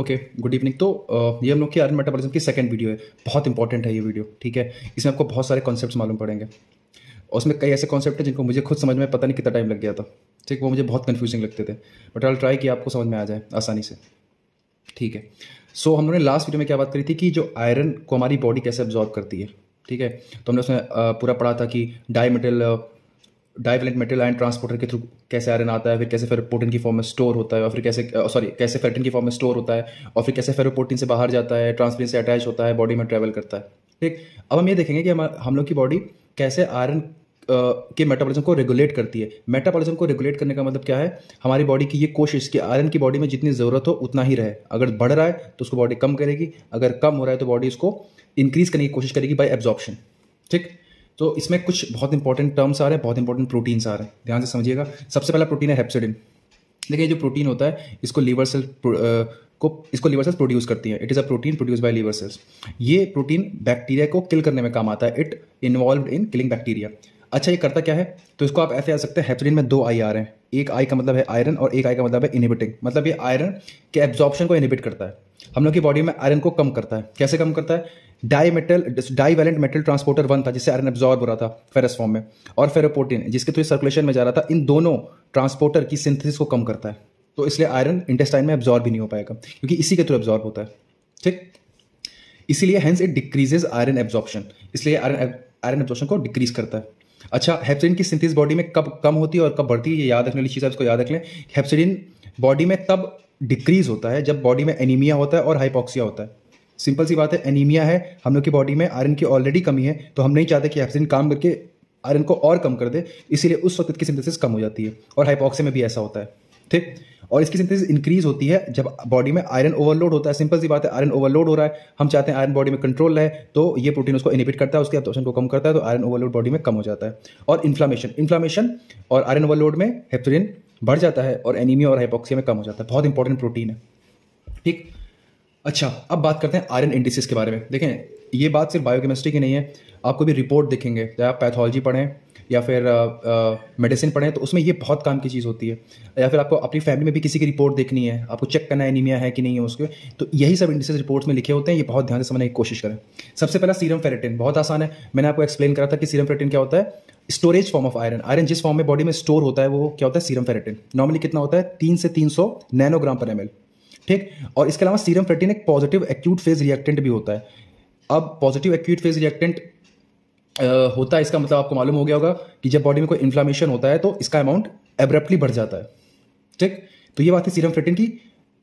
okay good evening तो ये हम लोग की आयरन मेटाबॉलिज्म की सेकंड वीडियो है बहुत इंपॉर्टेंट है ये वीडियो ठीक है इसमें आपको बहुत सारे कॉन्सेप्ट मालूम पड़ेंगे और उसमें कई ऐसे कॉन्सेप्ट हैं जिनको मुझे खुद समझ में पता नहीं कितना टाइम लग गया था ठीक वो मुझे बहुत कन्फ्यूजिंग लगते थे बट आई ट्राई कि आपको समझ में आ जाए आसानी से ठीक है सो so, हम लोगों ने लास्ट वीडियो में क्या बात करी थी कि जो आयरन को हमारी बॉडी कैसे ऑब्जॉर्व करती है ठीक है तो हमने उसमें पूरा पढ़ा था कि di metal divalent metal ion transporter के थ्रू कैसे आयरन आता है फिर कैसे फेरोपोटिन की फॉर्म में स्टोर होता है और फिर कैसे सॉरी कैसे फेरटिन की फॉर्म में स्टोर होता है और फिर कैसे फेरोपोटिन से बाहर जाता है ट्रांसफिन से अटैच होता है बॉडी में ट्रैवल करता है ठीक अब हम ये देखेंगे कि हम हम लोग की बॉडी कैसे आयरन के मेटाबॉलिज्म को रेगुलेट करती है मेटाबॉलिज्म को रेगुलेट करने का मतलब क्या है हमारी बॉडी की ये कोशिश कि आयरन की बॉडी में जितनी ज़रूरत हो उतना ही रहे अगर बढ़ रहा है तो उसको बॉडी कम करेगी अगर कम हो रहा है तो बॉडी उसको इंक्रीज़ करने की कोशिश करेगी बाय एब्जॉर्प्शन ठीक तो इसमें कुछ बहुत इंपॉर्टेंट टर्म्स आ रहे हैं बहुत इंपॉर्टेंट प्रोटीन्स आ रहे हैं ध्यान से समझिएगा सबसे पहला प्रोटीन है हेप्सिडिन देखिए जो प्रोटीन होता है इसको लीवर सेल को इसको लीवर सेल्स प्रोड्यूस करती है it is a protein produce by liver cells ये प्रोटीन बैक्टीरिया को किल करने में काम आता है it involve in killing bacteria अच्छा ये करता क्या है तो इसको आप ऐसे आ सकते हैं हेप्सिडिन में दो आई आ रहे हैं एक आई का मतलब है आयरन और एक आई का मतलब है इनिबिटिंग मतलब ये आयरन के एब्जॉर्प्शन को इनिबिट करता है हम लोग की बॉडी में आयरन को कम करता है कैसे कम करता है di metal divalent metal transporter one था जिससे आयरन एब्जॉर्ब हो रहा था फेरस फॉर्म में और फेरोपोटिन जिसके थ्रू सर्कुलेशन में जा रहा था इन दोनों ट्रांसपोर्टर की सिंथेसिस को कम करता है तो इसलिए आयरन इंटेस्टाइन में एब्जॉर्ब भी नहीं हो पाएगा क्योंकि इसी के थ्रू एब्जॉर्ब होता है ठीक इसीलिए hence it decreases iron absorption इसलिए आयरन आयरन एब्जॉर्प्शन को डिक्रीज करता है अच्छा हेप्सिडिन की सिंथेसिस बॉडी में कब कम होती है और कब बढ़ती है ये याद रखने वाली चीज़ है उसको याद रख लें हेप्सिडिन बॉडी में तब डिक्रीज होता है जब बॉडी में एनीमिया होता है और हाइपोक्सिया होता है सिंपल सी बात है एनीमिया है हम लोग की बॉडी में आयरन की ऑलरेडी कमी है तो हम नहीं चाहते कि एब्सिन काम करके आयरन को और कम कर दे इसीलिए उस वक्त की सिंथेसिस कम हो जाती है और हाइपोक्सी में भी ऐसा होता है ठीक और इसकी सिंथेसिस इंक्रीज होती है जब बॉडी में आयरन ओवरलोड होता है सिंपल सी बात है आयरन ओवरलोड हो रहा है हम चाहते हैं आयरन बॉडी में कंट्रोल रहे तो ये प्रोटीन उसको इनिबिट करता है उसके एब्सॉर्प्शन को कम करता है तो आयरन ओवरलोड बॉडी में कम हो जाता है और इन्फ्लामेशन इन्फ्लामेशन और आयरन ओवरलोड में हेप्थोरिन बढ़ जाता है और एनीमिया और हाइपोक्सिया में कम हो जाता है बहुत इंपॉर्टेंट प्रोटीन है ठीक अच्छा अब बात करते हैं आयरन इंडिसेस के बारे में देखें ये बात सिर्फ बायोकेमिस्ट्री की नहीं है आपको भी रिपोर्ट देखेंगे चाहे आप पैथोलॉजी पढ़ें या फिर मेडिसिन पढ़ें तो उसमें ये बहुत काम की चीज़ होती है या फिर आपको अपनी फैमिली में भी किसी की रिपोर्ट देखनी है आपको चेक करना है एनीमिया है कि नहीं है उसके तो यही सब इंडिसेज रिपोर्ट्स में लिखे होते हैं ये बहुत ध्यान से समझने की कोशिश करें सबसे पहला सीरम फेरेटिन बहुत आसान है मैंने आपको एक्सप्लेन करा था कि सीरम फेरेटिन क्या होता है storage form of iron iron जिस फॉर्म में बॉडी में स्टोर होता है वो क्या होता है सीरम फेरेटिन नॉर्मली कितना होता है तीन से तीन सौ नैनोग्राम पर एम ठीक और इसके अलावा सीरम प्रोटीन एक पॉजिटिव एक्यूट फेज रिएक्टेंट भी होता है अब पॉजिटिव एक्यूट फेज रिएक्टेंट होता है इसका मतलब आपको मालूम हो गया होगा कि जब बॉडी में कोई इन्फ्लामेशन होता है तो इसका अमाउंट एब्रप्टली बढ़ जाता है ठीक तो ये बात है सीरम फ्रेटिन की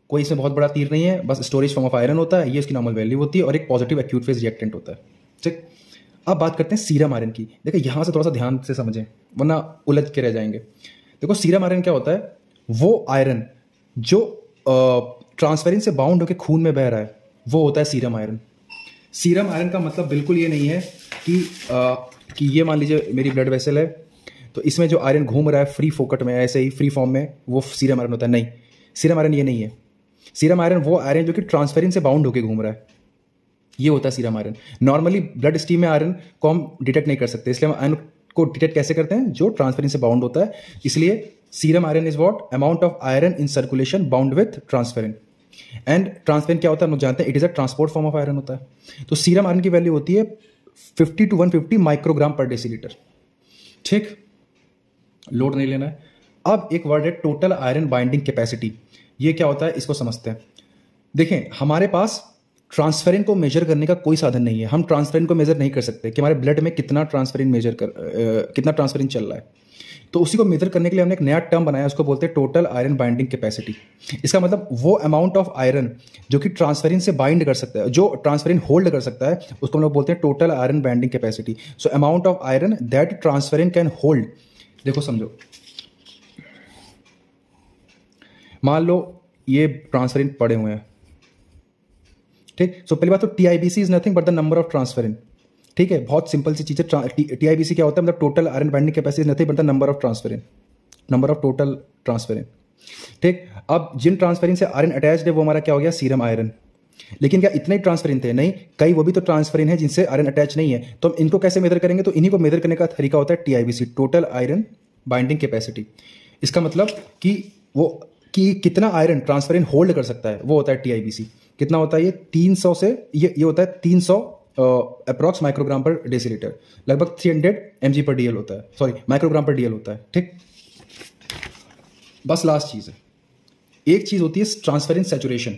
कोई इसमें बहुत बड़ा तीर नहीं है बस स्टोरेज फॉर्म ऑफ आयरन होता है ये उसकी नॉर्मल वैल्यू होती है और एक पॉजिटिव एक्यूट फेज रिएक्टेंट होता है ठीक अब बात करते हैं सीरम आयरन की देखिए यहाँ से थोड़ा सा ध्यान से समझें वरना उलझ के रह जाएंगे देखो सीरम आयरन क्या होता है वो आयरन जो ट्रांसफेरिन से बाउंड होकर खून में बह रहा है वो होता है सीरम आयरन सीरम आयरन का मतलब बिल्कुल ये नहीं है कि आ, कि ये मान लीजिए मेरी ब्लड वेसल है तो इसमें जो आयरन घूम रहा है फ्री फोकट में ऐसे ही फ्री फॉर्म में वो सीरम आयरन होता है नहीं सीरम आयरन ये नहीं है सीरम आयरन वो आयरन जो कि ट्रांसफेरिन से बाउंड होकर घूम रहा है ये होता है serum iron normally blood stream में आयरन को हम डिटेक्ट नहीं कर सकते इसलिए हम आयरन को डिटेक्ट कैसे करते हैं जो ट्रांसफेरिन से बाउंड होता है इसलिए serum iron is what amount of iron in circulation bound with transferrin and transferrin क्या होता है हम जानते हैं it is a transport form of iron होता है तो सीरम आयरन की वैल्यू होती है fifty to one fifty microgram per decilitre ठीक लोड नहीं लेना है अब एक वर्ड है टोटल आयरन बाइंडिंग कैपेसिटी ये क्या होता है इसको समझते हैं देखें हमारे पास ट्रांसफेरिन को मेजर करने का कोई साधन नहीं है हम ट्रांसफेरिन को मेजर नहीं कर सकते कि हमारे ब्लड में कितना ट्रांसफेरिन मेजर कर आ, कितना ट्रांसफेरिन चल रहा है तो उसी को मेजर करने के लिए हमने एक नया टर्म बनाया उसको बोलते हैं टोटल आयरन बाइंडिंग कैपेसिटी इसका मतलब वो अमाउंट ऑफ आयरन जो कि ट्रांसफरिन से बाइंड कर सकता है जो ट्रांसफरिन होल्ड कर सकता है उसको हम लोग बोलते हैं total iron binding capacity so amount of iron that transferrin can hold देखो समझो मान लो ये ट्रांसफरिन पड़े हुए हैं ठीक सो so, पहली बात तो T I B C is nothing but the number of transferrin ठीक है बहुत सिंपल सी चीज़ है टी आई क्या होता है मतलब total iron binding capacity नहीं बनता number of transferrin number of total transferrin ठीक अब जिन ट्रांसफरिंग से आयरन अटैच है वो हमारा क्या हो गया सीरम आयरन लेकिन क्या इतने ट्रांसफरिंग थे नहीं कई वो भी तो ट्रांसफरिंग है जिनसे आयरन अटैच नहीं है तो हम इनको कैसे मेजर करेंगे तो इन्हीं को मेजर करने का तरीका होता है TIBC total iron binding capacity इसका मतलब कि वो कि कितना आयरन ट्रांसफरिंग होल्ड कर सकता है वो होता है टीआईबीसी कितना होता है ये 300 से ये ये होता है 300 अप्रॉक्स माइक्रोग्राम पर डेसीलीटर लगभग three hundred M per DL होता है सॉरी माइक्रोग्राम पर डीएल होता है ठीक बस लास्ट चीज़ है एक चीज़ होती है ट्रांसफरेंस सेचुरेशन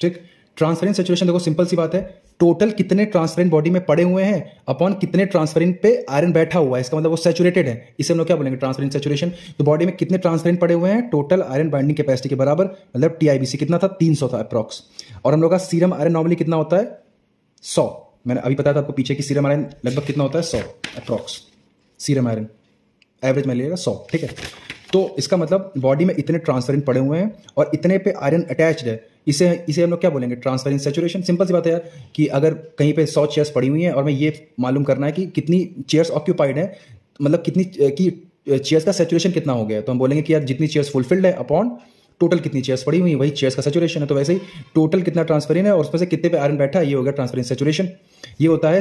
ठीक ट्रांसफरेंट सेचुरेशन देखो सिंपल सी बात है टोटल कितने ट्रांसफरेंट बॉडी में पड़े हुए हैं अपॉन कितने ट्रांसफरेंट पे आयरन बैठा हुआ है इसका मतलब वो सेचुरेटेड है इसे हम लोग क्या बोलेंगे ट्रांसफरेंट सेचुरेशन तो बॉडी में कितने ट्रांसफरेंट पड़े हुए हैं टोटल आयरन बाइंडिंग कैपेसिटी के बराबर मतलब टीआईबीसी कितना था 300 था अप्रॉक्स और हम लोग का सीरम आयरन नॉर्मली कितना होता है सौ मैंने अभी बताया था आपको पीछे की सीरम आयरन लगभग कितना होता है सौ अप्रॉक्स सीरम आयरन एवरेज में लीजिएगा सौ ठीक है तो इसका मतलब बॉडी में इतने ट्रांसफरिन पड़े हुए हैं और इतने पे आयरन अटैच्ड है इसे इसे हम लोग क्या बोलेंगे ट्रांसफरिन सेचुरेशन सिंपल सी बात है यार कि अगर कहीं पे सौ चेयर्स पड़ी हुई हैं और मैं ये मालूम करना है कि कितनी चेयर्स ऑक्यूपाइड है मतलब कितनी की चेयर्स का सेचुरेशन कितना हो गया तो हम बोलेंगे कि यार जितनी चेयर्स फुलफिल्ड है अपॉन टोटल कितनी चेयर्स पड़ी हुई वही चेयर्स का सेचुरेशन है तो वैसे ही टोटल कितना ट्रांसफरिन है और उसमें से कितने पे आयरन बैठा है ये होगा ट्रांसफरिन सेचुरेशन ये होता है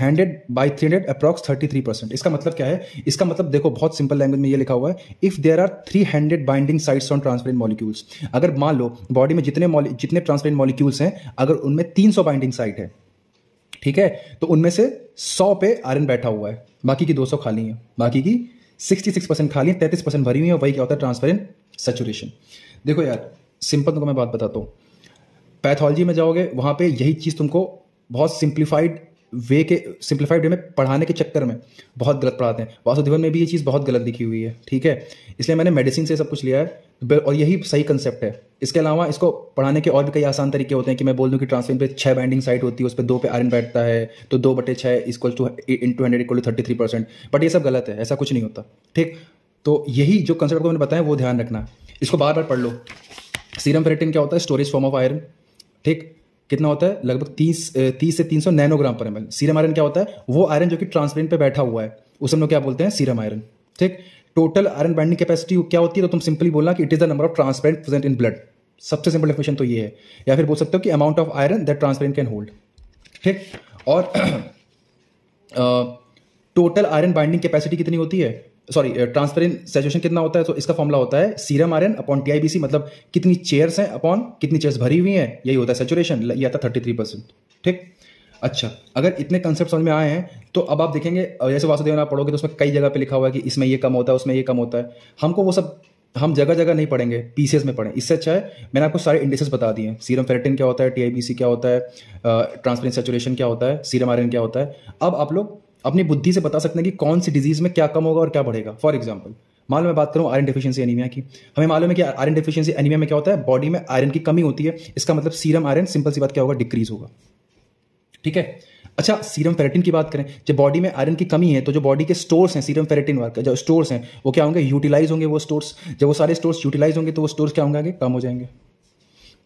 hundred by three hundred approx thirty three percent इसका मतलब क्या है इसका मतलब देखो बहुत सिंपल लैंग्वेज में ये लिखा हुआ है if there are three hundred binding sites on transferrin molecules अगर मान लो बॉडी में जितने जितने ट्रांसफरिन मॉलिक्यूल्स हैं अगर उनमें तीन सौ बाइंडिंग साइट है ठीक है तो उनमें से सौ पे आयरन बैठा हुआ है बाकी की दो सौ खाली है बाकी की सिक्सटी सिक्स परसेंट खाली है तैतीस परसेंट भरी हुई है वही क्या होता है ट्रांसफरिन सेचुरेशन देखो यार सिंपल तुमको मैं बात बताता हूँ पैथोलॉजी में जाओगे वहाँ पे यही चीज़ तुमको बहुत सिंप्लीफाइड वे के सिंप्लीफाइड वे में पढ़ाने के चक्कर में बहुत गलत पढ़ाते हैं वासुदेवन में भी ये चीज़ बहुत गलत लिखी हुई है ठीक है इसलिए मैंने मेडिसिन से सब कुछ लिया है और यही सही कंसेप्ट है इसके अलावा इसको पढ़ाने के और भी कई आसान तरीके होते हैं कि मैं बोल दूँ कि ट्रांसफिन पे छः बाइंडिंग साइट होती है उस पर दो पे आयरन बैठता है तो दो बटे छः equal to into hundred equal to thirty three percent but ये सब गलत है ऐसा कुछ नहीं होता ठीक तो यही जो कंसेप्ट को मैंने बताया वो ध्यान रखना इसको बार बार पढ़ लो सीरम फेरेटिन क्या होता है स्टोरेज फॉर्म ऑफ आयरन ठीक कितना होता है लगभग तीस तीस से तीन सौ नैनोग्राम पर एम सीरम आयरन क्या होता है वो आयरन जो कि ट्रांसपेरेंट पे बैठा हुआ है उसे हम लोग क्या बोलते हैं सीरम आयरन ठीक टोटल आयरन बाइंडिंग कैपेसिटी क्या होती है तो तुम सिंपली बोलना कि it is the number of transferrin present in blood सबसे सिंपल डेफिनेशन तो ये है या फिर बोल सकते हो कि amount of iron that transferrin can hold ठीक और टोटल आयरन बाइंडिंग कैपेसिटी कितनी होती है सॉरी ट्रांसफरिन सेचुएशन कितना होता है तो इसका फॉर्मला होता है सीरम आर अपॉन टीआईबीसी मतलब कितनी चेयर्स हैं अपॉन कितनी चेयर्स भरी हुई हैं यही होता है सेचुरेशन ये आता है थर्टी थ्री परसेंट ठीक अच्छा अगर इतने कंसेप्ट समझ में आए हैं तो अब आप देखेंगे जैसे वासुदेव आप पढ़ोगे तो उसमें कई जगह पे लिखा हुआ है कि इसमें ये कम होता है उसमें ये कम होता है हमको वो सब हम जगह जगह नहीं पढ़ेंगे पीसीएस में पढ़ें इससे अच्छा है मैंने आपको सारे इंडेसेस बता दिए सीरम फेरेटिन क्या होता है टीआईबीसी क्या होता है ट्रांसपेरेंट सेचुरेशन क्या होता है सीरम आयरन क्या होता है अब आप लोग अपनी बुद्धि से बता सकते हैं कि कौन सी डिजीज़ में क्या कम होगा और क्या बढ़ेगा फॉर एग्जाम्पल मान लो मैं बात करूँ आयरन डिफिशियंसी एनीमिया की हमें मालूम है कि आयरन डिफिशियंसी एनीमिया में क्या होता है बॉडी में आयरन की कमी होती है इसका मतलब सीरम आयरन सिंपल सी बात क्या होगा डिक्रीज होगा ठीक है अच्छा सीरम फेरेटिन की बात करें जब बॉडी में आयरन की कमी है तो जो बॉडी के स्टोर्स हैं सीरम फेरेटिन वर्क जो स्टोर्स हैं वो क्या होंगे यूटिलाइज होंगे वो स्टोर्स जब वो सारे स्टोर्स यूटिलाइज होंगे तो वो स्टोर्स क्या होंगे आगे कम हो जाएंगे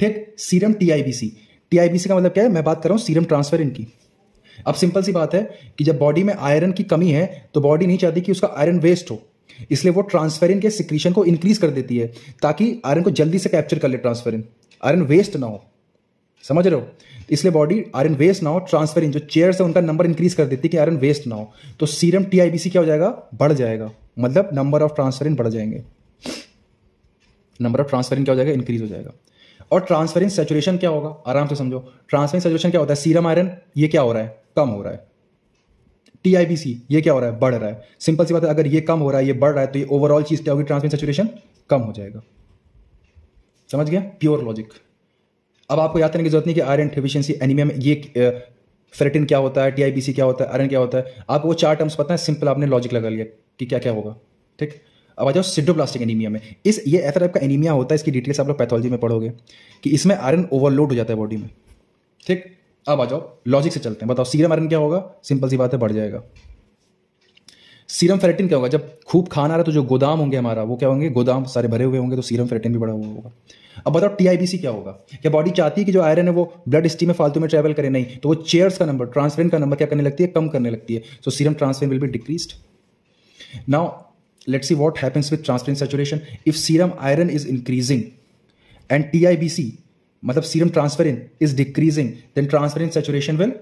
ठीक serum T I B C T I B C का मतलब क्या है मैं बात कर रहा हूँ सीरम ट्रांसफेरिन की अब सिंपल सी बात है कि जब बॉडी में आयरन की कमी है तो बॉडी नहीं चाहती कि उसका आयरन वेस्ट हो इसलिए वो ट्रांसफेरिन के सिक्रीशन को इंक्रीज कर देती है ताकि आयरन को जल्दी से कैप्चर कर ले ट्रांसफेरिन आयरन वेस्ट ना हो समझ रहे हो इसलिए बॉडी आयरन वेस्ट ना हो ट्रांसफेरिन जो चेयर्स है उनका नंबर इंक्रीज कर देती है कि आयरन वेस्ट ना हो तो सीरम टीआईबीसी क्या हो जाएगा बढ़ जाएगा मतलब नंबर ऑफ ट्रांसफेरिन बढ़ जाएंगे नंबर ऑफ ट्रांसफेरिन क्या हो जाएगा इंक्रीज हो जाएगा और ट्रांसफेरिन सेचुरेशन क्या होगा आराम से समझो ट्रांसफेरिन सेचुरेशन क्या होता है सीरम आयरन ये क्या हो रहा है कम हो रहा है टी ये क्या हो रहा है बढ़ रहा है सिंपल सी बात है अगर ये कम हो रहा है ये बढ़ रहा है तो ये ओवरऑल चीज़ क्या होगी ट्रांसमिशन सेचुरेशन कम हो जाएगा समझ गया प्योर लॉजिक अब आपको याद करने की जरूरत नहीं कि आयरन डेफिशिएंसी एनीमिया में ये फेरेटिन क्या होता है सी क्या होता है आयरन क्या होता है आपको वो चार टर्म्स पता है सिंपल आपने लॉजिक लगा लिया कि क्या क्या होगा ठीक अब आ जाओ सिडोप्लास्टिक एनीमिया में इस ये ऐसा टाइप का एनीमिया होता है इसकी डिटेल्स आप लोग पैथोलॉजी में पढ़ोगे कि इसमें आयरन ओवरलोड हो जाता है बॉडी में ठीक अब आ जाओ लॉजिक से चलते हैं बताओ सीरम आयरन क्या होगा सिंपल सी बात है बढ़ जाएगा सीरम फेरेटिन क्या होगा जब खूब खाना आ रहा है तो जो गोदाम होंगे हमारा वो क्या होंगे गोदाम सारे भरे हुए होंगे तो सीरम फेरेटिन भी बढ़ा हुआ होगा अब बताओ टीआईबीसी क्या होगा क्या बॉडी चाहती है कि जो आयरन है वो ब्लड स्टीम में फालतू में ट्रेवल करे नहीं तो वो चेयर्स का नंबर ट्रांसफेरेंट का नंबर क्या करने लगती है कम करने लगती है so serum transferrin will be decrease now let's see what happens with transferrin saturation if serum iron is increasing and TIBC मतलब serum transferrin is decreasing then in saturation will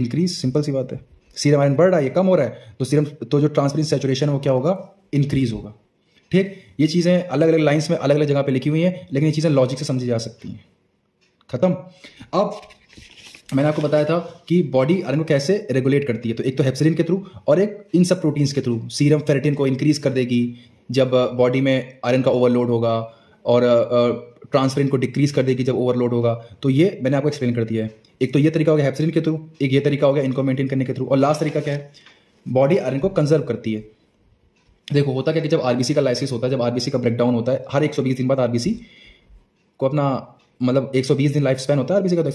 increase simple सी बात है serum iron बढ़ रहा है ये कम हो रहा है तो सीरम तो जो ट्रांसफेरिन सेचुरेशन वो क्या होगा इंक्रीज होगा ठीक ये चीज़ें अलग अलग लाइन्स में अलग अलग जगह पे लिखी हुई हैं लेकिन ये चीज़ें लॉजिक से समझी जा सकती हैं खत्म अब मैंने आपको बताया था कि बॉडी आयरन को कैसे रेगुलेट करती है तो एक तो हेप्सरिन के थ्रू और एक इन सब प्रोटीन्स के थ्रू सीरम फेरेटिन को इंक्रीज कर देगी जब बॉडी में आयरन का ओवरलोड होगा और ट्रांसफर को डिक्रीज कर देगी जब ओवरलोड होगा तो ये मैंने आपको एक्सप्लेन कर दिया है एक तो ये तरीका हो गया हेप्सिन के थ्रू एक ये तरीका हो गया इनको मेंटेन करने के थ्रू और लास्ट तरीका क्या है बॉडी आयरन को कंजर्व करती है देखो होता क्या कि जब आरबीसी का लाइसेंस होता है जब आरबीसी का ब्रेकडाउन होता है हर एक दिन बाद आरबीसी को अपना मतलब 120 दिन लाइफ स्पैन होता है आरबीसी का तो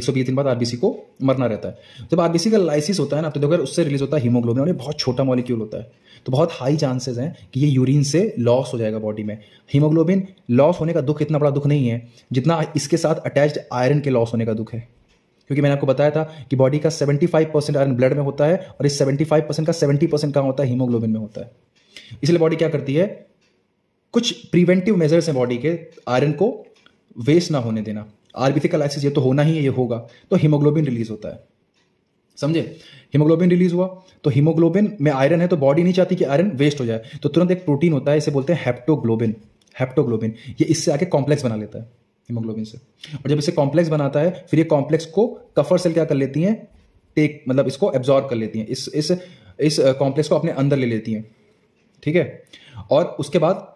120 दिन दिन बाद आरबीसी को मरना रहता है जब आरबीसी का लाइसिस होता है ना तो देखो उससे रिलीज होता है हीमोग्लोबिन और ये बहुत छोटा मॉलिक्यूल होता है तो बहुत हाई चांसेस हैं कि ये यूरिन से लॉस हो जाएगा बॉडी में हीमोग्लोबिन लॉस होने का दुख इतना बड़ा दुख नहीं है जितना इसके साथ अटैच्ड आयरन के लॉस होने का दुख है क्योंकि मैंने आपको बताया था कि बॉडी का 75 परसेंट आयरन ब्लड में होता है और इस 75 परसेंट का 70 परसेंट कहाँ होता है हीमोग्लोबिन में होता है इसलिए बॉडी क्या करती है कुछ प्रिवेंटिव मेजर्स हैं बॉडी के आयरन को वेस्ट ना होने देना आरबीसी का लाइसिस ये तो होना ही है ये होगा तो हीमोग्लोबिन रिलीज होता है समझे हीमोग्लोबिन रिलीज हुआ तो हीमोग्लोबिन में आयरन है तो बॉडी नहीं चाहती कि आयरन वेस्ट हो जाए तो तुरंत एक प्रोटीन होता है इसे बोलते हैं हेप्टोग्लोबिन हेप्टोग्लोबिन ये इससे आके कॉम्प्लेक्स बना लेता है हीमोग्लोबिन से और जब इसे कॉम्प्लेक्स बनाता है फिर ये कॉम्प्लेक्स को कफर सेल क्या कर लेती हैं टेक मतलब इसको एब्जॉर्व कर लेती हैं इस इस इस कॉम्प्लेक्स को अपने अंदर ले लेती हैं ठीक है और उसके बाद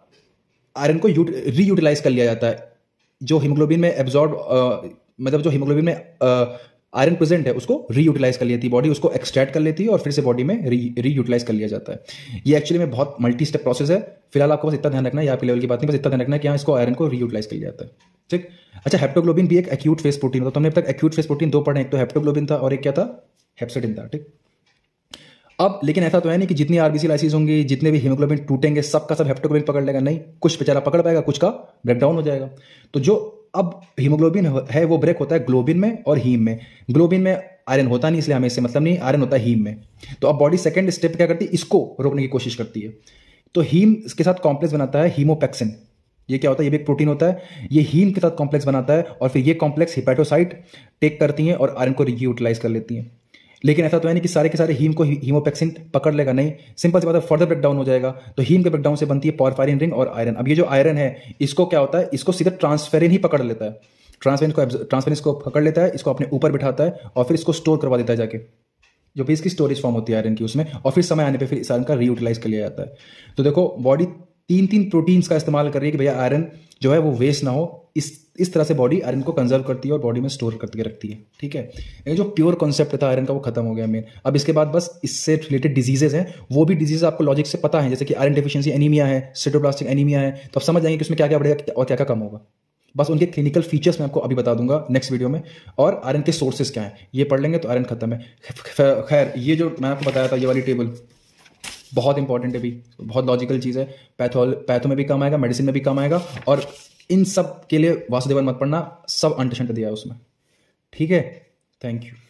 आयरन को री यूटिलाइज कर लिया जाता है जो हीमोग्लोबिन में एब्जॉर्ब मतलब जो हीमोग्लोबिन में आयरन प्रेजेंट है उसको रीयूटिलाइज कर लेती है बॉडी उसको एक्सट्रैक्ट कर लेती है और फिर से बॉडी में रीयूटिलाइज कर लिया जाता है ये एक्चुअली में बहुत मल्टी स्टेप प्रोसेस है फिलहाल आपको बस इतना ध्यान रखना है आपके लेवल की बात नहीं बस इतना ध्यान रखना है कि हाँ इसको आयरन को रीयूटिलाइज कर लिया जाता है ठीक अच्छा हेप्टोग्लोबिन भी एक एक्यूट फेस प्रोटीन होता है तो हमने अब तक एक्यूट फेस प्रोटीन दो पढ़े एक तो हेप्टोग्लोबिन था और एक क्या था हेप्सडिन था ठीक अब लेकिन ऐसा तो है नहीं कि जितनी आरबीसी लाइसिस होंगी जितने भी हीमोग्लोबिन टूटेंगे सबका सब हेप्टोग्लोबिन पकड़ लेगा नहीं कुछ बेचारा पकड़ पाएगा कुछ का ब्रेकडाउन हो जाएगा तो जो अब हीमोग्लोबिन है वो ब्रेक होता है ग्लोबिन में और हीम में ग्लोबिन में आयरन होता नहीं इसलिए हमें इससे मतलब नहीं आयरन होता है हीम में तो अब बॉडी सेकेंड स्टेप क्या करती है इसको रोकने की कोशिश करती है तो हीम इसके साथ कॉम्प्लेक्स बनाता है हीमोपैक्सिन ये क्या होता है ये भी एक प्रोटीन होता है ये हीम के साथ कॉम्प्लेक्स बनाता है और फिर ये कॉम्प्लेक्स हिपैटोसाइट टेक करती हैं और आयरन को रीयूटिलाइज कर लेती हैं लेकिन ऐसा तो है नहीं कि सारे के सारे हीम को ही, हीमोपैक्सिन पकड़ लेगा नहीं सिंपल सी बात है फर्दर ब्रेकडाउन हो जाएगा तो हीम के ब्रेकडाउन से बनती है पॉरफायरिन रिंग और आयरन अब ये जो आयरन है इसको क्या होता है इसको सीधा ट्रांसफेरिन ही पकड़ लेता है ट्रांसफेरिन को ट्रांसफेरिन को पकड़ लेता है इसको अपने ऊपर बिठाता है और फिर इसको स्टोर करवा देता है जाके जो भी इसकी स्टोरेज फॉर्म होती है आयरन की उसमें और फिर समय आने पर फिर इस आयरन का रीयूटिलाइज कर लिया जाता है तो देखो बॉडी तीन तीन प्रोटीन्स का इस्तेमाल कर रही है कि भैया आयरन जो है वो वेस्ट ना हो इस इस तरह से बॉडी आयरन को कंजर्व करती है और बॉडी में स्टोर करके रखती है ठीक है ये जो प्योर कॉन्सेप्ट था आयरन का वो खत्म हो गया मेन अब इसके बाद बस इससे रिलेटेड डिजीजेज हैं वो भी डिजीज आपको लॉजिक से पता है जैसे कि आयरन डिफिशियंसी एनीमिया है सिटोप्लास्टिक एनीमिया है तो आप समझ जाएंगे कि उसमें क्या क्या बढ़ेगा और क्या क्या कम होगा बस उनके क्लिनिकल फीचर्स मैं आपको अभी बता दूंगा नेक्स्ट वीडियो में और आयरन के सोर्सेज क्या हैं ये पढ़ लेंगे तो आयरन खत्म है खैर ये जो मैं आपको बताया था ये वाली टेबल बहुत इंपॉर्टेंट है भी बहुत लॉजिकल चीज़ है पैथो पैथो में भी कम आएगा मेडिसिन में भी कम आएगा और इन सब के लिए वासुदेवन मत पढ़ना सब अंट दिया है उसमें ठीक है थैंक यू